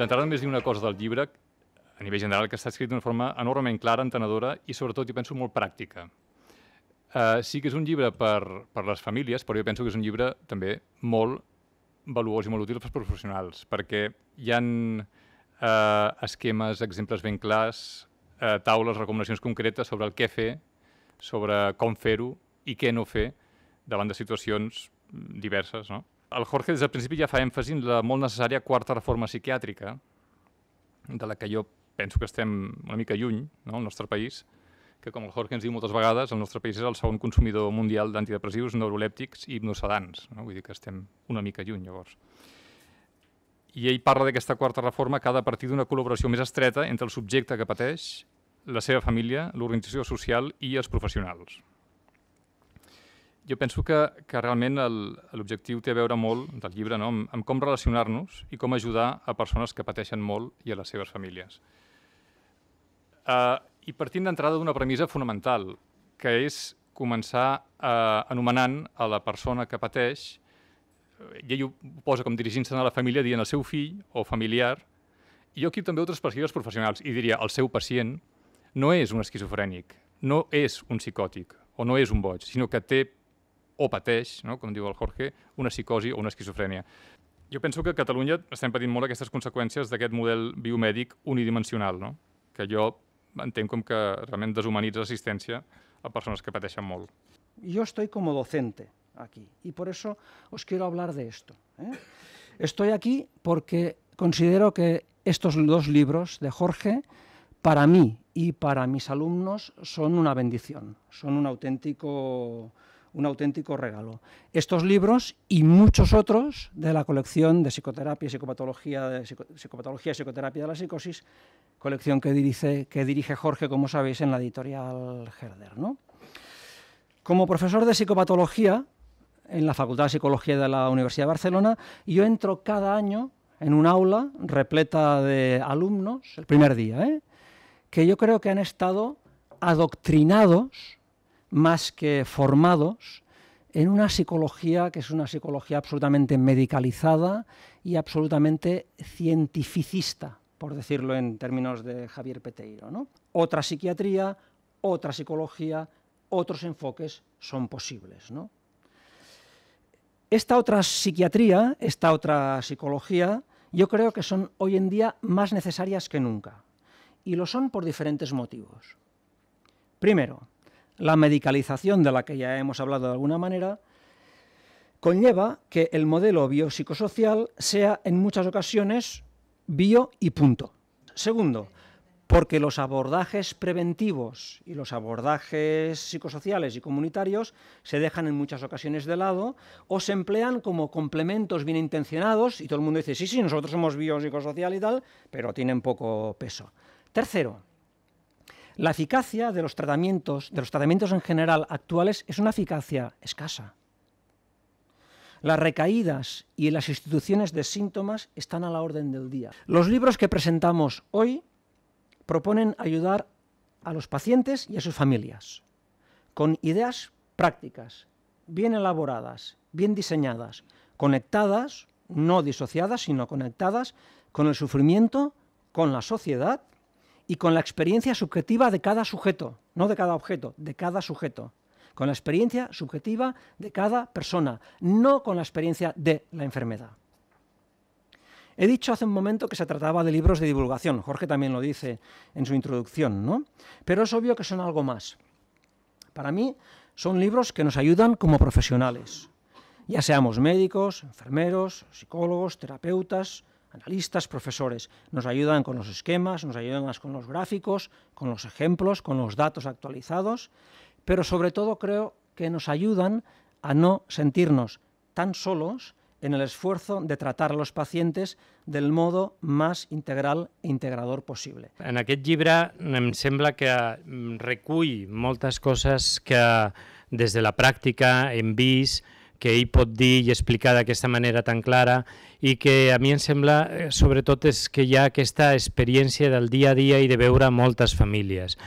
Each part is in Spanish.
Intentaré només dir una cosa del llibre, a nivell general, que està escrit d'una forma enormement clara, entenedora i, sobretot, jo penso, molt pràctica. Uh, sí que és un llibre per, per les famílies, però jo penso que és un llibre també molt valuós i molt útil pels professionals, perquè hi ha eh, esquemes, exemples ben clars, eh, taules, recomanacions concretes sobre el què fer, sobre com fer-ho i què no fer davant de situacions diverses, no? El Jorge des del principi ja fa èmfasi en la molt necessària quarta reforma psiquiàtrica, de la que jo penso que estem una mica lluny, no?, el nostre país, que com el Jorge ens diu moltes vegades, el nostre país és el segon consumidor mundial d'antidepressius, neurolèptics i hipnosedants. No? Vull dir que estem una mica lluny, llavors. I ell parla d'aquesta quarta reforma que ha de partir d'una col·laboració més estreta entre el subjecte que pateix, la seva família, l'organització social i els professionals jo penso que, que realment l'objectiu té a veure molt del llibre no? amb, amb com relacionar-nos i com ajudar a persones que pateixen molt i a les seves famílies. Uh, I partint d'entrada d'una premissa fonamental, que és començar uh, anomenant a la persona que pateix, eh, i ell ho posa com dirigint-se a la família dient el seu fill o familiar, i jo aquí també altres perspectives professionals, i diria el seu pacient no és un esquizofrènic, no és un psicòtic o no és un boig, sinó que té o pateix, no? com diu el Jorge, una psicosis o una esquizofrenia. Yo pienso que a Catalunya estem patint molt aquestes conseqüències d'aquest model biomèdic unidimensional, no? que yo entenc com que realment deshumanitza asistencia a personas que pateixen molt. Yo estoy como docente aquí y por eso os quiero hablar de esto. ¿eh? Estoy aquí porque considero que estos dos libros de Jorge, para mí y para mis alumnos, son una bendición, son un auténtico un auténtico regalo. Estos libros y muchos otros de la colección de psicoterapia y psicopatología, de psicopatología psicoterapia de la psicosis, colección que dirige, Jorge, como sabéis, en la editorial Herder. ¿no? Como profesor de psicopatología en la Facultad de Psicología de la Universidad de Barcelona, yo entro cada año en un aula repleta de alumnos, el primer día, ¿eh? que yo creo que han estado adoctrinados más que formados en una psicología que es una psicología absolutamente medicalizada y absolutamente cientificista, por decirlo en términos de Javier Peteiro. ¿no? Otra psiquiatría, otra psicología, otros enfoques son posibles. ¿no? Esta otra psiquiatría, esta otra psicología, yo creo que son hoy en día más necesarias que nunca. Y lo son por diferentes motivos. Primero, la medicalización, de la que ya hemos hablado de alguna manera, conlleva que el modelo biopsicosocial sea en muchas ocasiones bio y punto. Segundo, porque los abordajes preventivos y los abordajes psicosociales y comunitarios se dejan en muchas ocasiones de lado o se emplean como complementos bien intencionados y todo el mundo dice, sí, sí, nosotros somos biopsicosocial y tal, pero tienen poco peso. Tercero, la eficacia de los tratamientos, de los tratamientos en general actuales, es una eficacia escasa. Las recaídas y las instituciones de síntomas están a la orden del día. Los libros que presentamos hoy proponen ayudar a los pacientes y a sus familias con ideas prácticas, bien elaboradas, bien diseñadas, conectadas, no disociadas, sino conectadas con el sufrimiento, con la sociedad y con la experiencia subjetiva de cada sujeto, no de cada objeto, de cada sujeto, con la experiencia subjetiva de cada persona, no con la experiencia de la enfermedad. He dicho hace un momento que se trataba de libros de divulgación, Jorge también lo dice en su introducción, ¿no? Pero es obvio que son algo más. Para mí son libros que nos ayudan como profesionales, ya seamos médicos, enfermeros, psicólogos, terapeutas, analistas, profesores, nos ayudan con los esquemas, nos ayudan con los gráficos, con los ejemplos, con los datos actualizados, pero sobre todo creo que nos ayudan a no sentirnos tan solos en el esfuerzo de tratar a los pacientes del modo más integral e integrador posible. En aquest llibre me em sembla que mm, recull moltes coses que des la pràctica hem BIS, que ell pot dir i explicar d'aquesta manera tan clara i que a mi em sembla, eh, sobretot, és que hi ha aquesta experiència del dia a dia i de veure moltes famílies.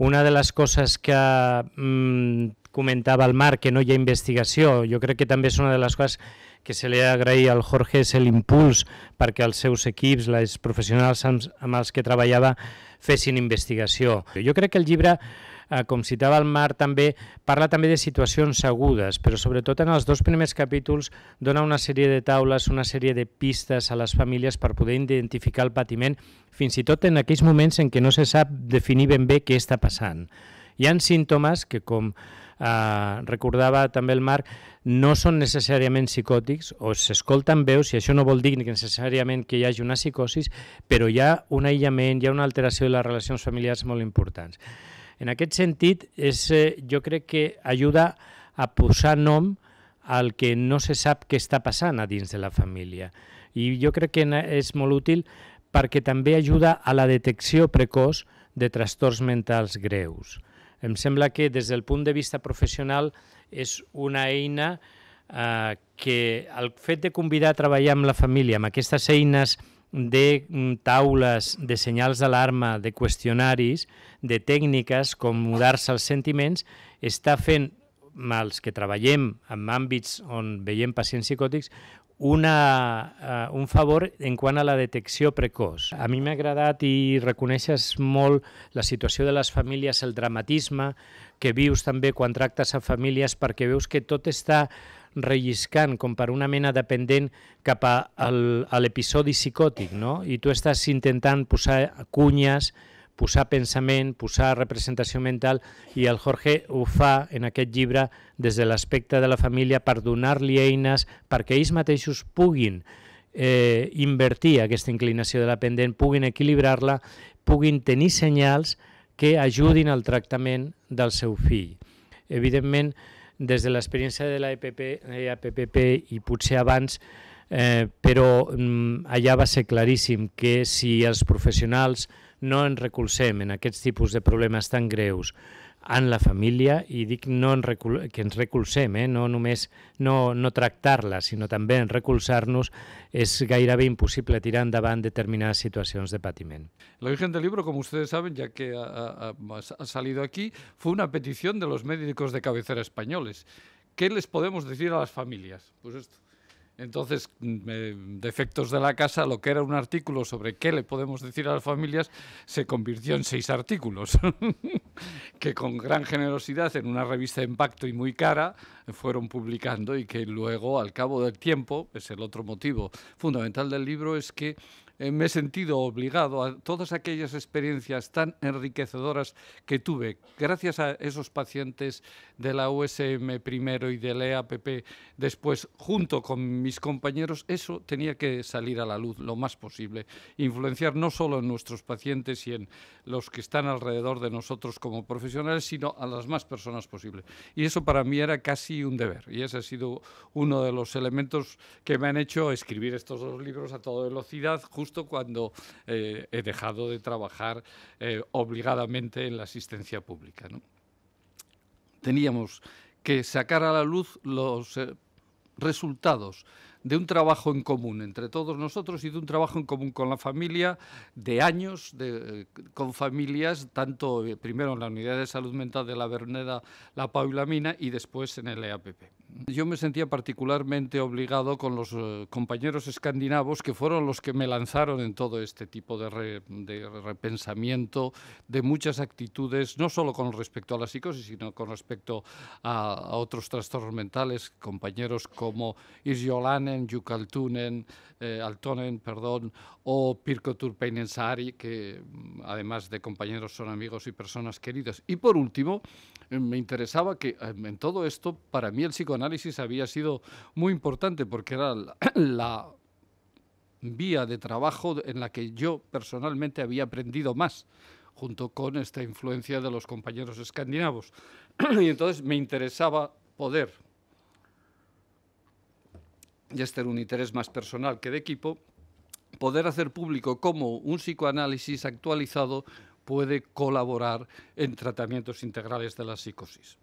Una de les coses que mm, comentava el Marc, que no hi ha investigació, jo crec que també és una de les coses que se li ha agrair al Jorge és l'impuls perquè els seus equips, els professionals amb els que treballava, fessin investigació. Jo crec que el llibre eh, com citava el Marc també, parla també de situacions agudes, però sobretot en els dos primers capítols dona una sèrie de taules, una sèrie de pistes a les famílies per poder identificar el patiment, fins i tot en aquells moments en què no se sap definir ben bé què està passant. Hi han símptomes que, com eh, recordava també el Marc, no són necessàriament psicòtics o s'escolten veus, i això no vol dir que necessàriament que hi hagi una psicosis, però hi ha un aïllament, hi ha una alteració de les relacions familiars molt importants. En aquest sentit, és, eh, jo crec que ajuda a posar nom al que no se sap què està passant a dins de la família. I jo crec que és molt útil perquè també ajuda a la detecció precoç de trastorns mentals greus. Em sembla que des del punt de vista professional és una eina eh, que el fet de convidar a treballar amb la família, amb aquestes eines de mm, taules, de senyals d'alarma, de qüestionaris, de tècniques com mudar-se els sentiments, està fent els que treballem en àmbits on veiem pacients psicòtics una, uh, un favor en quant a la detecció precoç. A mi m'ha agradat i reconeixes molt la situació de les famílies, el dramatisme que vius també quan tractes a famílies perquè veus que tot està relliscant com per una mena dependent cap a, a l'episodi psicòtic, no? I tu estàs intentant posar cunyes, posar pensament, posar representació mental i el Jorge ho fa en aquest llibre des de l'aspecte de la família per donar-li eines perquè ells mateixos puguin eh, invertir aquesta inclinació de la pendent, puguin equilibrar-la, puguin tenir senyals que ajudin al tractament del seu fill. Evidentment, des de l'experiència de la EPP, EPPP eh, i potser abans, eh, però mm, allà va ser claríssim que si els professionals no ens recolzem en aquests tipus de problemes tan greus, en la família i dic no en recol que ens recolzem, eh? no només no, no tractar-la, sinó també en recolzar-nos és gairebé impossible tirar endavant determinades situacions de patiment. La origen del libro, com ustedes saben, ja que ha, ha ha salido aquí, fue una petició de los médicos de cabecera españoles. ¿Qué les podemos decir a las familias? Pues esto. Entonces, mm, eh, defectos de la casa, lo que era un artículo sobre qué le podemos decir a las familias, se convirtió en seis artículos, que con gran generosidad en una revista de impacto y muy cara fueron publicando y que luego, al cabo del tiempo, es el otro motivo fundamental del libro, es que eh, me he sentido obligado a todas aquellas experiencias tan enriquecedoras que tuve gracias a esos pacientes de la USM primero y del EAPP después, junto con mis compañeros, eso tenía que salir a la luz lo más posible, influenciar no solo en nuestros pacientes y en los que están alrededor de nosotros como profesionales, sino a las más personas posible. Y eso para mí era casi un deber, y ese ha sido uno de los elementos que me han hecho escribir estos dos libros a toda velocidad, justo cuando eh, he dejado de trabajar eh, obligadamente en la asistencia pública. Teníamos que sacar a la luz los eh, resultados de un trabajo en común entre todos nosotros y de un trabajo en común con la familia de años con familias, tanto primero en la unidad de salud mental de la Berneda, la La Mina y después en el EAPP. Yo me sentía particularmente obligado con los eh, compañeros escandinavos que fueron los que me lanzaron en todo este tipo de, repensamiento de muchas actitudes, no solo con respecto a la psicosis, sino con respecto a, otros trastornos mentales, compañeros como Isjolanen, Jukaltunen, eh, Altonen, perdón, o Pirko Turpeinen Saari, que mm, además de compañeros son amigos y personas queridas. Y por último, eh, me interesaba que em, en todo esto, para mí el psicoanálisis análisis había sido muy importante porque era la, vía de trabajo en la que yo personalmente había aprendido más junto con esta influencia de los compañeros escandinavos. y entonces me interesaba poder, y este era un interés más personal que de equipo, poder hacer público cómo un psicoanálisis actualizado puede colaborar en tratamientos integrales de la psicosis.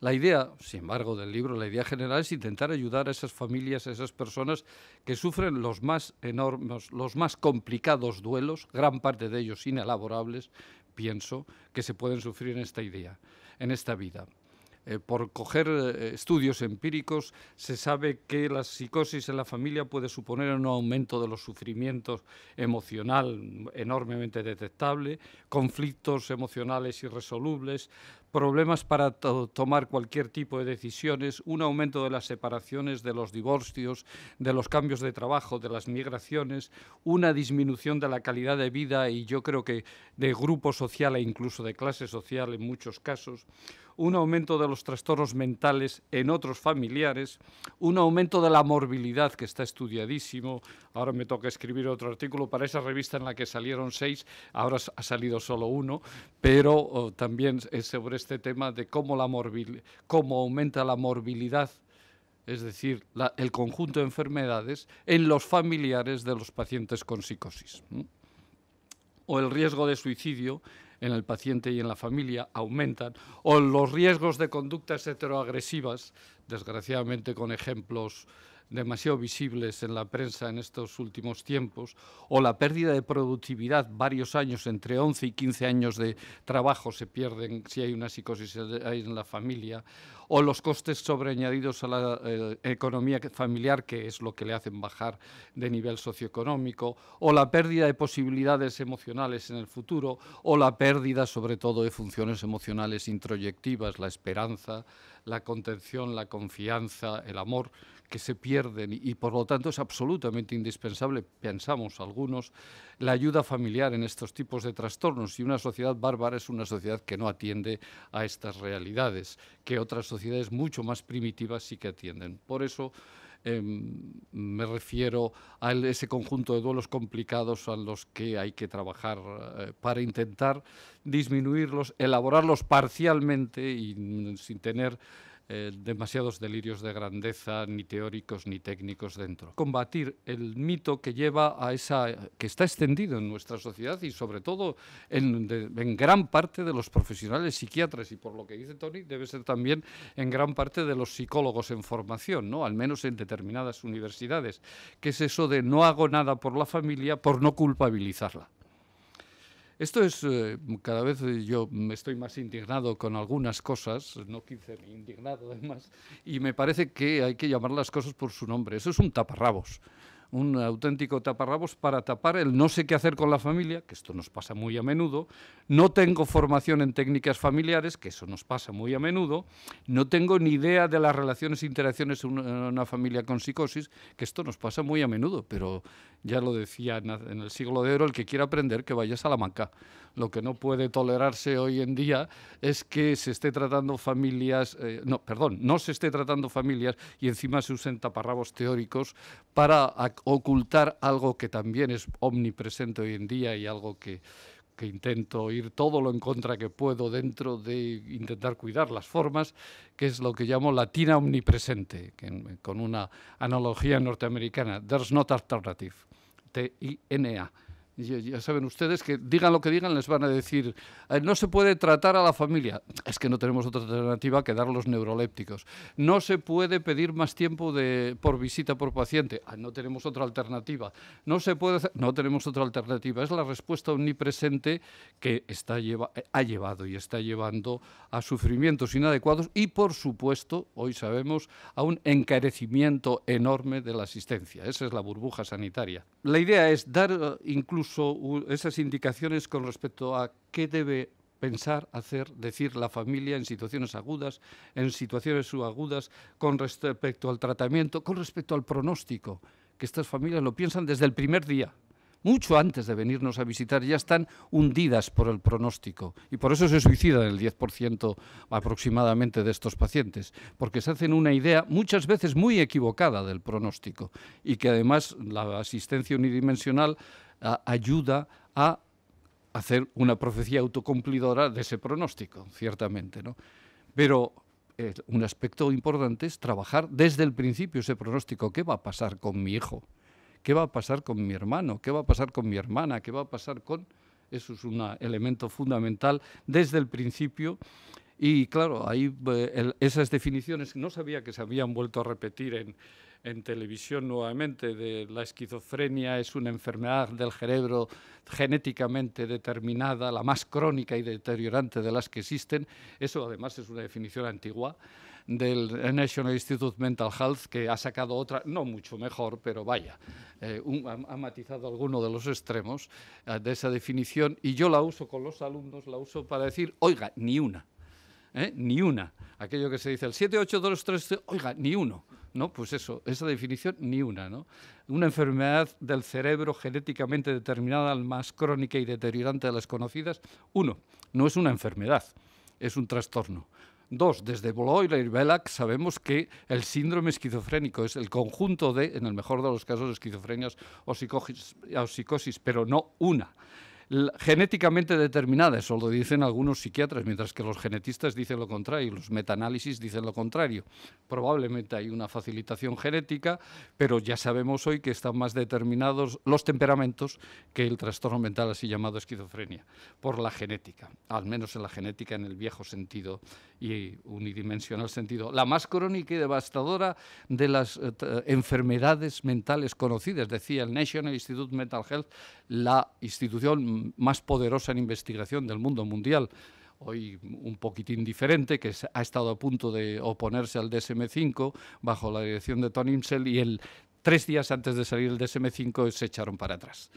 La idea, sin embargo, del libro, la idea general es intentar ayudar a esas familias, a esas personas que sufren los más enormes, los más complicados duelos, gran parte de ellos inelaborables, pienso, que se pueden sufrir en esta idea, en esta vida. Eh, por coger eh, estudios empíricos, se sabe que la psicosis en la familia puede suponer un aumento de los sufrimientos emocional enormemente detectable, conflictos emocionales irresolubles, problemas para tomar cualquier tipo de decisiones, un aumento de las separaciones, de los divorcios, de los cambios de trabajo, de las migraciones, una disminución de la calidad de vida y yo creo que de grupo social e incluso de clase social en muchos casos, un aumento de los trastornos mentales en otros familiares, un aumento de la morbilidad que está estudiadísimo. Ahora me toca escribir otro artículo para esa revista en la que salieron seis, ahora ha salido solo uno, pero oh, también es sobre este este tema de cómo, aumenta la morbilidad, es decir, el conjunto de enfermedades, en los familiares de los pacientes con psicosis. O el riesgo de suicidio en el paciente y en la familia aumentan, o los riesgos de conductas heteroagresivas, desgraciadamente con ejemplos demasiado visibles en la prensa en estos últimos tiempos, o la pérdida de productividad, varios años, entre 11 y 15 años de trabajo se pierden si hay una psicosis en la familia, o los costes sobreañadidos a la eh, economía familiar, que es lo que le hacen bajar de nivel socioeconómico, o la pérdida de posibilidades emocionales en el futuro, o la pérdida sobre todo de funciones emocionales introyectivas, la esperanza, la contención, la confianza, el amor que se pierden y, por lo tanto es absolutamente indispensable, pensamos algunos, la ayuda familiar en estos tipos de trastornos y una sociedad bárbara es una sociedad que no atiende a estas realidades que otras sociedades mucho más primitivas sí que atienden. Por eso em, me refiero a ese conjunto de duelos complicados a los que hay que trabajar eh, para intentar disminuirlos, elaborarlos parcialmente y mm, sin tener eh, demasiados delirios de grandeza, ni teóricos ni técnicos dentro. Combatir el mito que lleva a esa, que está extendido en nuestra sociedad y sobre todo en, en gran parte de los profesionales psiquiatras y por lo que dice Tony, debe ser también en gran parte de los psicólogos en formación, ¿no? al menos en determinadas universidades, que es eso de no hago nada por la familia por no culpabilizarla. Esto es, eh, cada vez eh, yo me estoy más indignado con algunas cosas, no 15, indignado además, y me parece que hay que llamar las cosas por su nombre. Eso es un taparrabos un auténtico taparrabos para tapar el no sé qué hacer con la familia, que esto nos pasa muy a menudo, no tengo formación en técnicas familiares, que eso nos pasa muy a menudo, no tengo ni idea de las relaciones e interacciones en una familia con psicosis, que esto nos pasa muy a menudo, pero ya lo decía en el siglo de oro, el que quiera aprender que vaya a Salamanca. Lo que no puede tolerarse hoy en día es que se esté tratando familias, eh, no, perdón, no se esté tratando familias y encima se usen taparrabos teóricos para ocultar algo que también es omnipresente hoy en día y algo que, intento ir todo lo en contra que puedo dentro de intentar cuidar las formas, que es lo que llamo latina omnipresente, con una analogía norteamericana, there's not alternative, T-I-N-A. Ya, saben ustedes que digan lo que digan, les van a decir, eh, no se puede tratar a la familia. Es que no tenemos otra alternativa que dar los neurolépticos. No se puede pedir más tiempo de, por visita por paciente. Ah, no tenemos otra alternativa. No se puede no tenemos otra alternativa. Es la respuesta omnipresente que está lleva, eh, ha llevado y está llevando a sufrimientos inadecuados y, por supuesto, hoy sabemos, a un encarecimiento enorme de la asistencia. Esa es la burbuja sanitaria. La idea es dar eh, incluso esas indicaciones con respecto a qué debe pensar, hacer, decir la familia en situaciones agudas, en situaciones subagudas, con respecto al tratamiento, con respecto al pronóstico, que estas familias lo piensan desde el primer día mucho antes de venirnos a visitar, ya están hundidas por el pronóstico. Y por eso se suicidan el 10% aproximadamente de estos pacientes, porque se hacen una idea muchas veces muy equivocada del pronóstico y que además la asistencia unidimensional ayuda a hacer una profecía autocumplidora de ese pronóstico, ciertamente. ¿no? Pero eh, un aspecto importante es trabajar desde el principio ese pronóstico, ¿qué va a pasar con mi hijo? ¿Qué va a pasar con mi hermano? ¿Qué va a pasar con mi hermana? ¿Qué va a pasar con...? Eso es un elemento fundamental desde el principio. Y claro, ahí eh, esas definiciones, no sabía que se habían vuelto a repetir en, en, televisión nuevamente, de la esquizofrenia es una enfermedad del cerebro genéticamente determinada, la más crónica y deteriorante de las que existen. Eso además es una definición antigua del National Institute of Mental Health, que ha sacado otra, no mucho mejor, pero vaya, eh, ha, matizado alguno de los extremos eh, de esa definición, y yo la uso con los alumnos, la uso para decir, oiga, ni una, eh, ni una. Aquello que se dice, el 3, oiga, ni uno. ¿no? Pues eso, esa definición ni una, ¿no? Una enfermedad del cerebro genéticamente determinada, más crónica y deteriorante de las conocidas, uno, no es una enfermedad, es un trastorno. Dos, desde Bloiler y Bellac sabemos que el síndrome esquizofrénico es el conjunto de, en el mejor de los casos, esquizofrenias o psicosis pero no una genéticamente determinada, eso lo dicen algunos psiquiatras, mientras que los genetistas dicen lo contrario, los metaanálisis dicen lo contrario. Probablemente hay una facilitación genética, pero ya sabemos hoy que están más determinados los temperamentos que el trastorno mental así llamado esquizofrenia, por la genética, al menos en la genética en el viejo sentido y unidimensional sentido. La más crónica y devastadora de las eh, eh, enfermedades mentales conocidas, decía el National Institute of Mental Health, la institución más poderosa en investigación del mundo mundial, hoy un poquitín diferente, que ha estado a punto de oponerse al DSM-5 bajo la dirección de Tony y el, tres días antes de salir el DSM-5 se echaron para atrás.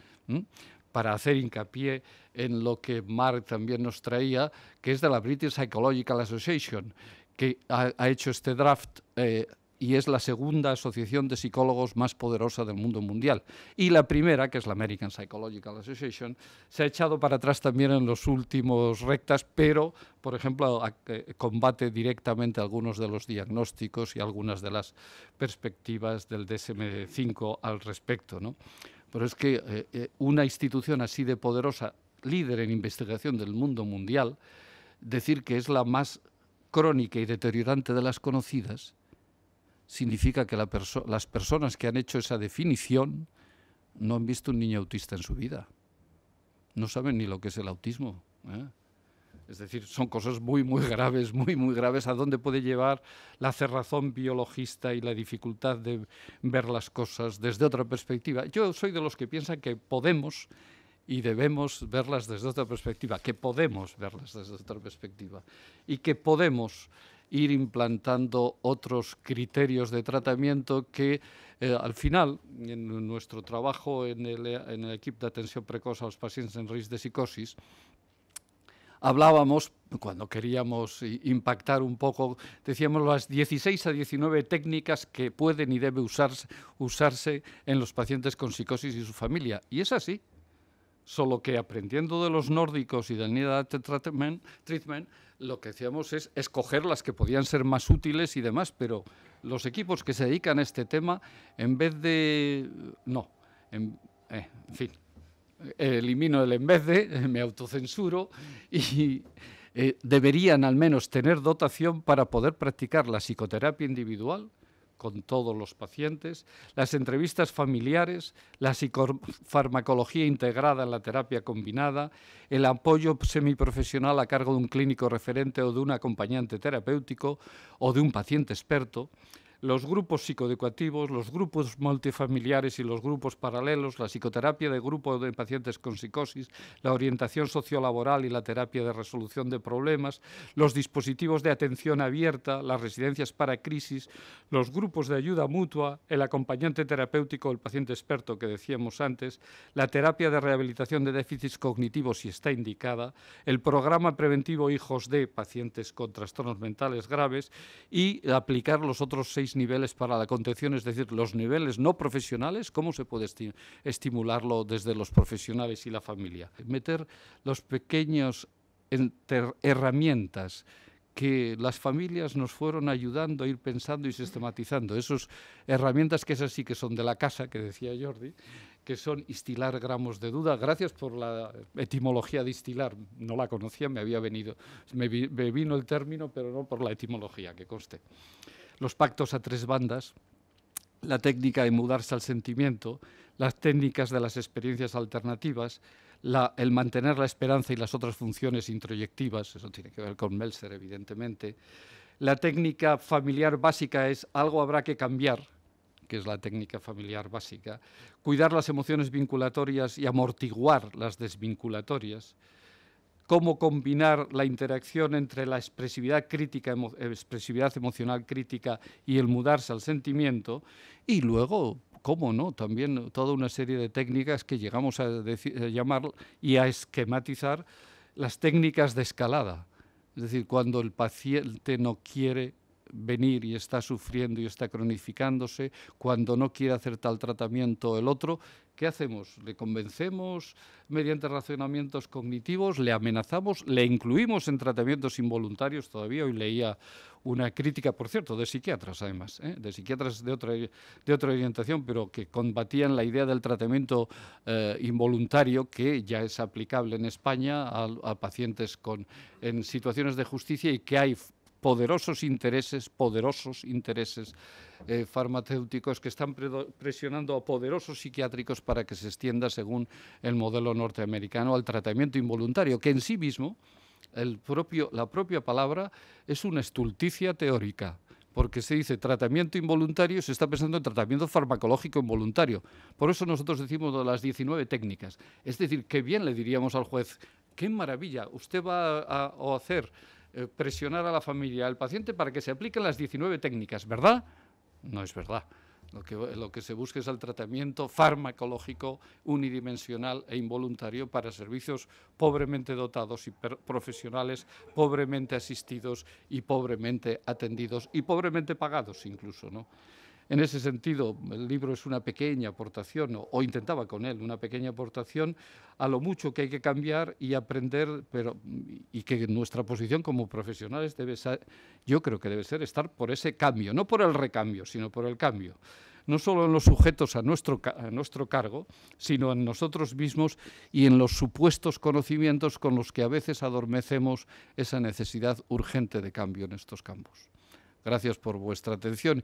para hacer hincapié en lo que Mark también nos traía, que es de la British Psychological Association, que ha, hecho este draft eh, y es la segunda asociación de psicólogos más poderosa del mundo mundial. Y la primera, que es la American Psychological Association, se ha echado para atrás también en los últimos rectas, pero, por ejemplo, eh, combate directamente algunos de los diagnósticos y algunas de las perspectivas del DSM-5 al respecto. Pero es que eh, eh, una institución así de poderosa, líder en investigación del mundo mundial, decir que es la más crónica y deteriorante de las conocidas, significa que las personas que han hecho esa definición no han visto un niño autista en su vida. No saben ni lo que es el autismo. ¿eh? Es decir, son cosas muy, muy graves, muy, muy graves, a dónde puede llevar la cerrazón biologista y la dificultad de ver las cosas desde otra perspectiva. Yo soy de los que piensan que podemos y debemos verlas desde otra perspectiva, que podemos verlas desde otra perspectiva y que podemos ir implantando otros criterios de tratamiento que eh, al final, en nuestro trabajo en el, equipo de atención precoz a los pacientes en riesgo de psicosis, hablábamos, cuando queríamos impactar un poco, decíamos las 16 a 19 técnicas que pueden y deben usarse, usarse en los pacientes con psicosis y su familia. Y es así, Solo que aprendiendo de los nórdicos y del Needed Treatment, treatment lo que hacíamos es escoger las que podían ser más útiles y demás, pero los equipos que se dedican a este tema, en vez de... No, en, eh, fin, elimino el en vez de, me autocensuro y eh, deberían al menos tener dotación para poder practicar la psicoterapia individual con todos los pacientes, las entrevistas familiares, la psicofarmacología integrada en la terapia combinada, el apoyo semiprofesional a cargo de un clínico referente o de un acompañante terapéutico o de un paciente experto, los grupos psicoeducativos, los grupos multifamiliares y los grupos paralelos, la psicoterapia de grupo de pacientes con psicosis, la orientación sociolaboral y la terapia de resolución de problemas, los dispositivos de atención abierta, las residencias para crisis, los grupos de ayuda mutua, el acompañante terapéutico, el paciente experto que decíamos antes, la terapia de rehabilitación de déficits cognitivos si está indicada, el programa preventivo Hijos de pacientes con trastornos mentales graves y aplicar los otros seis niveles para la contención, es decir, los niveles no profesionales, ¿cómo se puede estimularlo desde los profesionales y la familia? Meter los pequeños herramientas que las familias nos fueron ayudando a ir pensando y sistematizando. Esas herramientas que es así que son de la casa, que decía Jordi, que son instilar gramos de duda. Gracias por la etimología de instilar. No la conocía, me había venido, me, me vino el término, pero no por la etimología, que conste los pactos a tres bandas, la técnica de mudarse al sentimiento, las técnicas de las experiencias alternativas, el mantener la esperanza y las otras funciones introyectivas, eso tiene que ver con Meltzer, evidentemente. La técnica familiar básica es algo habrá que cambiar, que es la técnica familiar básica. Cuidar las emociones vinculatorias y amortiguar las desvinculatorias cómo combinar la interacción entre la expresividad, crítica, expresividad emocional crítica y el mudarse al sentimiento, y luego, cómo no, también toda una serie de técnicas que llegamos a, a llamar y a esquematizar las técnicas de escalada. Es decir, cuando el paciente no quiere venir y está sufriendo y está cronificándose, cuando no quiere hacer tal tratamiento el otro, ¿qué hacemos? ¿Le convencemos mediante razonamientos cognitivos? ¿Le amenazamos? ¿Le incluimos en tratamientos involuntarios? Todavía hoy leía una crítica, por cierto, de psiquiatras además, ¿eh? de psiquiatras de otra, de otra orientación, pero que combatían la idea del tratamiento eh, involuntario que ya es aplicable en España a, pacientes con, en situaciones de justicia y que hay poderosos intereses, poderosos intereses eh, farmacéuticos que están presionando a poderosos psiquiátricos para que se extienda, según el modelo norteamericano, al tratamiento involuntario, que en sí mismo, la propia palabra es una estulticia teórica porque se dice tratamiento involuntario, se está pensando en tratamiento farmacológico involuntario. Por eso nosotros decimos de las 19 técnicas. Es decir, qué bien le diríamos al juez, qué maravilla, usted va a hacer eh, presionar a la familia, al paciente, para que se apliquen las 19 técnicas, ¿verdad? No es verdad. Lo que, lo que, se busca es el tratamiento farmacológico unidimensional e involuntario para servicios pobremente dotados y profesionales pobremente asistidos y pobremente atendidos y pobremente pagados incluso, ¿no? En ese sentido, el libro es una pequeña aportación, o, intentaba con él, una pequeña aportación a lo mucho que hay que cambiar y aprender, pero, y que nuestra posición como profesionales debe ser, yo creo que debe ser estar por ese cambio, no por el recambio, sino por el cambio no solo en los sujetos a nuestro, a nuestro cargo, sino en nosotros mismos y en los supuestos conocimientos con los que a veces adormecemos esa necesidad urgente de cambio en estos campos. Gracias por vuestra atención.